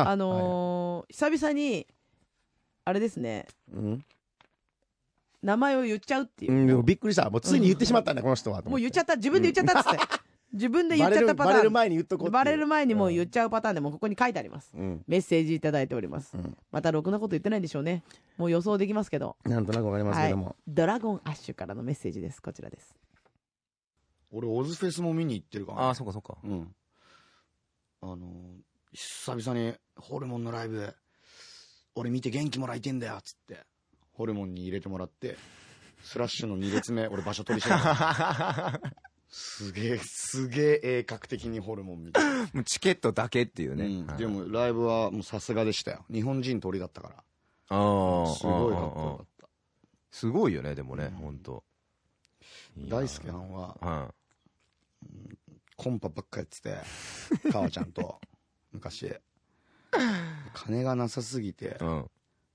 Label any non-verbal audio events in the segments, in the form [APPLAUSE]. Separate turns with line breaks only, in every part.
あ、
あのー久々に、あれですね、うん、名前を言っちゃうって
いうう。ん、びっくりした。もうついに言ってしまったんだ、この人は。ともう
言っちゃった、自分で言っちゃったっって。自分で言っちゃったパタバレるバレる前に言っとこううバレる前にもう言っちゃうパターンでもうここに書いてあります。うん。メッセージいただいております。うんまたろくなこと言ってないんでしょうね。もう予想できますけど。なんとなくわかりますけども。。ドラゴンアッシュからのメッセージです。こちらです。
俺、オズフェスも見に行ってるから。ああ、そっかそっか。うん。あのー久々にホルモンのライブ、俺見て元気もらいてんだよ、っつって。ホルモンに入れてもらって、スラッシュの2列目、俺場所取りしてた。すげえ、すげえ鋭角的にホルモンみたいな。チケットだけっていうね。うんでもライブはもうさすがでしたよ。日本人鳥だったから。ああ。すごいかっこよか
った。すごいよね、でもね、うん、本当大輔さんは、
うん、コンパばっかやってて、母ちゃんと。[LAUGHS] 昔。金がなさすぎて、うん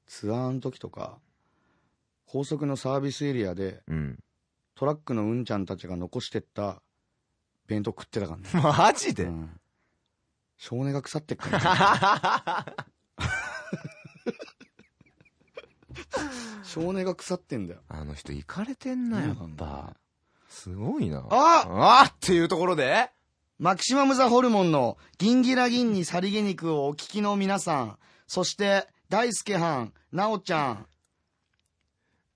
ツアーの時とか、高速のサービスエリアで、うん。トラックのうんちゃんたちが残してった弁当食ってたからね。[LAUGHS] マジで、うん性根が腐ってっからね性根 [LAUGHS] が腐ってんだよ。あの人、行かれてんな、やっぱ。すごいな。ああっていうところでマキシマム・ザ・ホルモンのギンギラギンにさりげ肉をお聞きの皆さん、そして大輔はん、なおちゃん、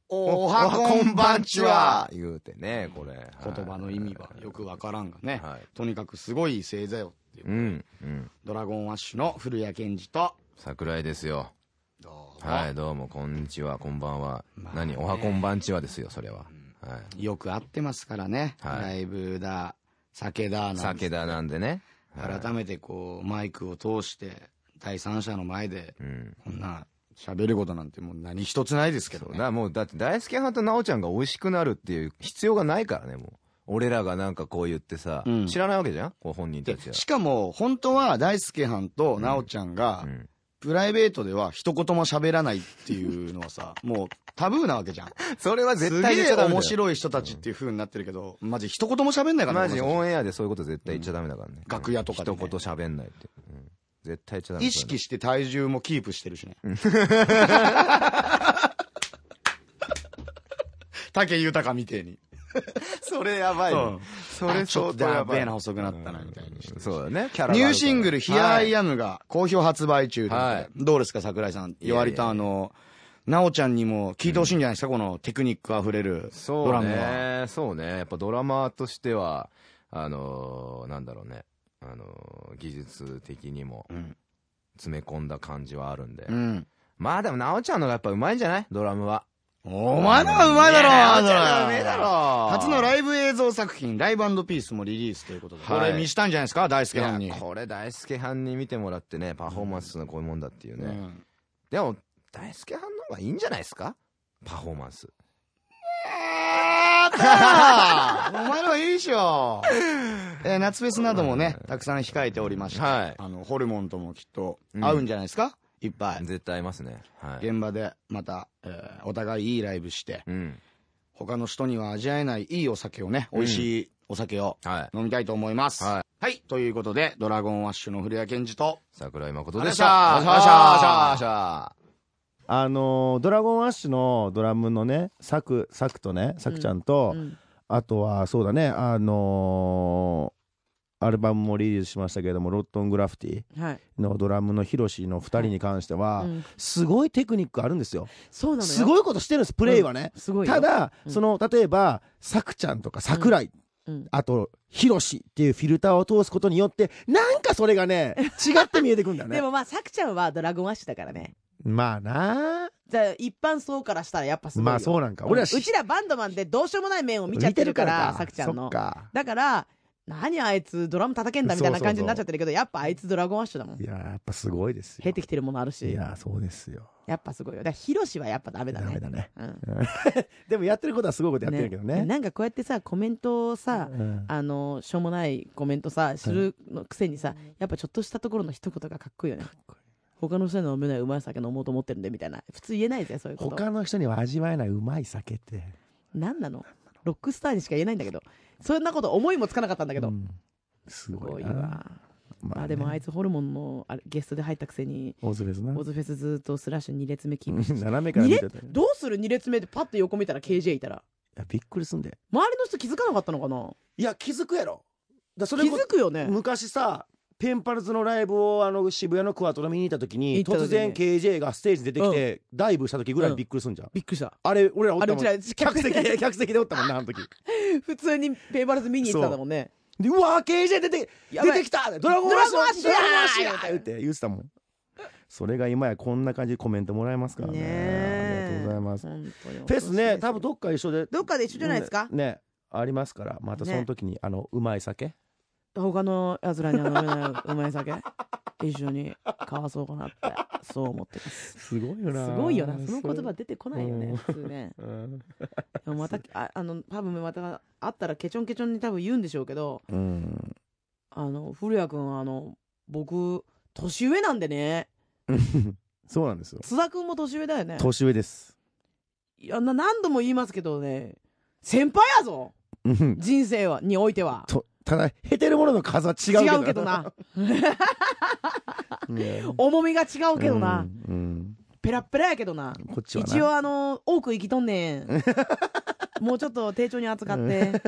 おはこんばんちは言うてね、これ。言葉の意味はよくわからんがね、はい、とにかくすごい星座よっていう、うんうん、ドラゴンアッシュの古谷健二と、
桜井ですよ。どうも。はい、どうも、こんにちは、こんばんは。まあ、何、おはこんばんちはですよ、それは。
はい、よく会ってますからね、はい、ライブだ酒だなんで、ね、酒だなんでね。はい、改めてこう、マイクを通して、第三者の前で、こんな、喋ることなんてもう何一つないですけ
ど、ね、だもうだって大輔派と奈緒ちゃんが美味しくなるっていう必要がないからね、もう。俺らがな
んかこう言ってさ、うん、知らないわけじゃんこう本人たちは。しかも、本当は大輔班と奈緒ちゃんが、うんうんプライベートでは一言も喋らないっていうのはさ、もうタブーなわけじゃん。それは絶対言っちゃダメ面白い人たちっていう風になってるけど、マジ一言も喋んないからマジオ
ンエアでそういうこと絶対言っちゃダメだからね。うん、楽屋とかで、ね、一言喋んないって。うん、絶
対ちゃ意識して体重もキープしてるしね。竹 [LAUGHS] 豊みてえに。それやばい、それちょっとやべえな細くなったなみたいにして、そうだねキャラニューシングル「ヒアアイアムが好評発売中どうですか櫻井さん言われたあのなおちゃんにも聞いてほしいんじゃないですか、うん、このテクニックあふれるドラマそうね、
そうね。やっぱドラマーとしては、あのー、なんだろうね、あのー、技術的にも、詰め込んだ感じはあるんで。うん、まあでも、なおちゃんのがやっぱうまいんじゃないドラムは。
お前のはうまいだろうめえだろ初のライブ映像作品、ライブピースもリリースということで、はい、これ見したんじゃないですか大輔班に。これ大輔班に見てもらって
ね、パフォーマンスのこういうもんだっていうね。うん、でも、大輔班方がいいんじゃないですか
パフォーマンス。[LAUGHS] お前のいいでしょ。えー、夏フェスなどもね、たくさん控えておりまして、はい、あの、ホルモンともきっと合うんじゃないですか、うん、いっぱい。絶対合いますね。はい、現場でまた、えー、お互いいいライブして、うん、他の人には味わえないいいお酒をね、美味しいお酒を、うん、飲みたいと思います。はい、はい、ということで、ドラゴンワッシュの古谷健二と、桜井誠でした。ありがとうございま
した。
あのドラゴンアッシュのドラムのね、サク、サクとね、サクちゃんと、うんうん、あとは、そうだね、あのー、アルバムもリリースしましたけれども、ロットングラフティのドラムのヒロシの2人に関しては、すごいテクニックあるんですよ。
そうなのすごい
ことしてるんです、プレイはね。うん、ただ、その、例えば、サクちゃんとか桜井、あと、ヒロシっていうフィルターを通すことによって、なんかそれがね、[LAUGHS] 違って見えてくんだね。でもま
あ、さくちゃんはドラゴンアッシュだからね。まあなじゃあ一般層からしたらやっぱすごいまあ
そうなんか俺らうち
らバンドマンでどうしようもない面を見ちゃってるからさくちゃんのかだから何あいつドラム叩けんだみたいな感じになっちゃってるけどやっぱあいつドラゴンアッシュだもんいややっぱすごいですよ減ってきてるものあるいしやそうですよやっぱすごいよだからヒロシはやっぱダメだダねメだねうん [LAUGHS] でもやってることはすごいことやってるけどねなんかこうやってさコメントをさ、うんあのしょうもないコメントさするのくせにさ、やっぱちょっとしたところの一言がかっこいいよねかっこい他の人に飲めないうまい酒飲もうと思ってるんでみたいな普通言えないぜそういうこと他の人には味わえないうまい酒って何なのロックスターにしか言えないんだけどそんなこと思いもつかなかったんだけど、うん、すごいわまあ、ね、でもあいつホルモンのあれゲストで入ったくせにオズフェスなオズフェスずっとスラッシュ2列目キープして斜めから見てたどうする2列目でパッと横見たら KJ いたらいやびっくりすんで周りの人気づかなかったのかないや気づくやろだそれ気づくよね昔さテンパルズのライブをあの渋
谷のクワトロ見に行った時に突然 KJ がステージ出てきて、ダイブした時ぐらいびっくりすんじゃん、びっくりし
たあれ俺らおったもん客席で客席でおったもんなあの時 [LAUGHS] 普通にペンパルズ見に行ったんだもんねでうわ KJ 出て出てきたドラゴンアッシュやーやって言って
たもんそれが今やこんな感じでコメントもらえますからねありがとうございますフェスね多分どっか一
緒でどっかで一緒じゃないですか
ねありますからまたその時に、あのうまい酒
他のやつらには飲めないうまい酒一緒に交わそうかなってそう思ってますすごいよなすごいよなその言葉出てこないよね、うん、普通ね、[LAUGHS] うん、でもまたああの多分また会ったらケチョンケチョンに多分言うんでしょうけど、
うん、
あの古谷君はあの僕年上なんでね
[LAUGHS] そうなんですよ津
田君も年上だよね年上ですいや何度も言いますけどね先輩やぞ人生はにおいては
とただ減ってるものの数は違うけどな [LAUGHS]
重みが違うけどな、ペラペラやけどな一応あの多く生きとんねん [LAUGHS] もうちょっと丁重に扱って